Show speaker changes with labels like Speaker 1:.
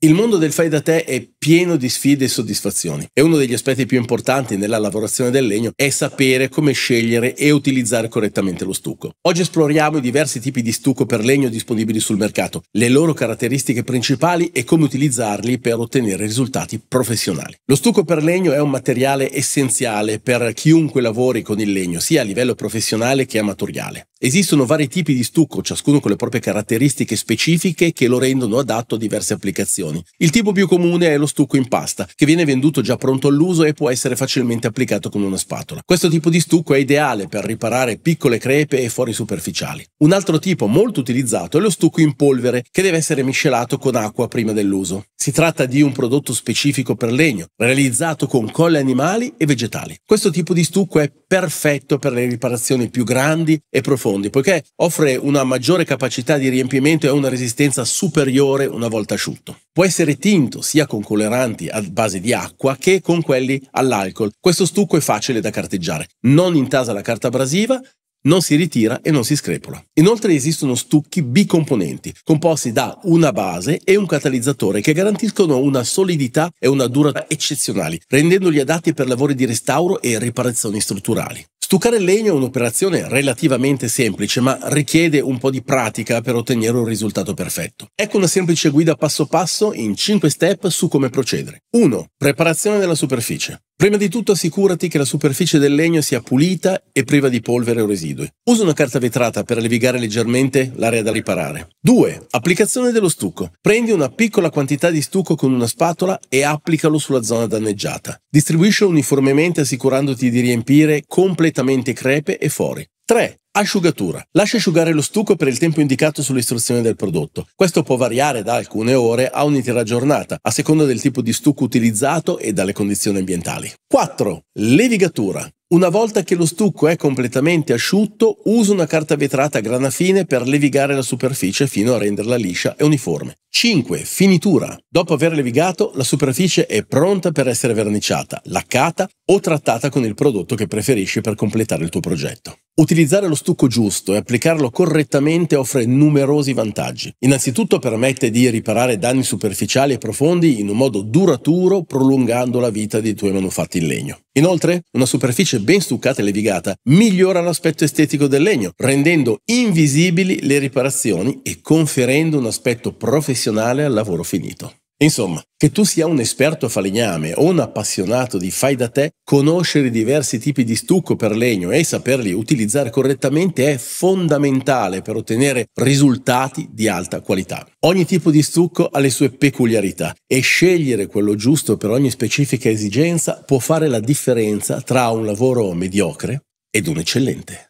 Speaker 1: Il mondo del fai da te è pieno di sfide e soddisfazioni e uno degli aspetti più importanti nella lavorazione del legno è sapere come scegliere e utilizzare correttamente lo stucco. Oggi esploriamo i diversi tipi di stucco per legno disponibili sul mercato, le loro caratteristiche principali e come utilizzarli per ottenere risultati professionali. Lo stucco per legno è un materiale essenziale per chiunque lavori con il legno, sia a livello professionale che amatoriale. Esistono vari tipi di stucco, ciascuno con le proprie caratteristiche specifiche che lo rendono adatto a diverse applicazioni. Il tipo più comune è lo stucco in pasta, che viene venduto già pronto all'uso e può essere facilmente applicato con una spatola. Questo tipo di stucco è ideale per riparare piccole crepe e fori superficiali. Un altro tipo molto utilizzato è lo stucco in polvere, che deve essere miscelato con acqua prima dell'uso. Si tratta di un prodotto specifico per legno, realizzato con colle animali e vegetali. Questo tipo di stucco è perfetto per le riparazioni più grandi e profonde profondi, poiché offre una maggiore capacità di riempimento e una resistenza superiore una volta asciutto. Può essere tinto sia con coloranti a base di acqua che con quelli all'alcol. Questo stucco è facile da carteggiare. Non intasa la carta abrasiva, non si ritira e non si screpola. Inoltre esistono stucchi bicomponenti, composti da una base e un catalizzatore che garantiscono una solidità e una durata eccezionali, rendendoli adatti per lavori di restauro e riparazioni strutturali. Stuccare il legno è un'operazione relativamente semplice, ma richiede un po' di pratica per ottenere un risultato perfetto. Ecco una semplice guida passo passo in 5 step su come procedere. 1. Preparazione della superficie. Prima di tutto assicurati che la superficie del legno sia pulita e priva di polvere o residui. Usa una carta vetrata per levigare leggermente l'area da riparare. 2. Applicazione dello stucco. Prendi una piccola quantità di stucco con una spatola e applicalo sulla zona danneggiata. Distribuiscilo uniformemente assicurandoti di riempire completamente crepe e fori. 3. Asciugatura. Lascia asciugare lo stucco per il tempo indicato sull'istruzione del prodotto. Questo può variare da alcune ore a un'intera giornata, a seconda del tipo di stucco utilizzato e dalle condizioni ambientali. 4. Levigatura. Una volta che lo stucco è completamente asciutto, usa una carta vetrata a grana fine per levigare la superficie fino a renderla liscia e uniforme. 5. Finitura. Dopo aver levigato, la superficie è pronta per essere verniciata, laccata o trattata con il prodotto che preferisci per completare il tuo progetto. Utilizzare lo stucco giusto e applicarlo correttamente offre numerosi vantaggi. Innanzitutto permette di riparare danni superficiali e profondi in un modo duraturo prolungando la vita dei tuoi manufatti in legno. Inoltre, una superficie ben stuccata e levigata migliora l'aspetto estetico del legno, rendendo invisibili le riparazioni e conferendo un aspetto professionale al lavoro finito. Insomma, che tu sia un esperto falegname o un appassionato di fai da te, conoscere diversi tipi di stucco per legno e saperli utilizzare correttamente è fondamentale per ottenere risultati di alta qualità. Ogni tipo di stucco ha le sue peculiarità e scegliere quello giusto per ogni specifica esigenza può fare la differenza tra un lavoro mediocre ed un eccellente.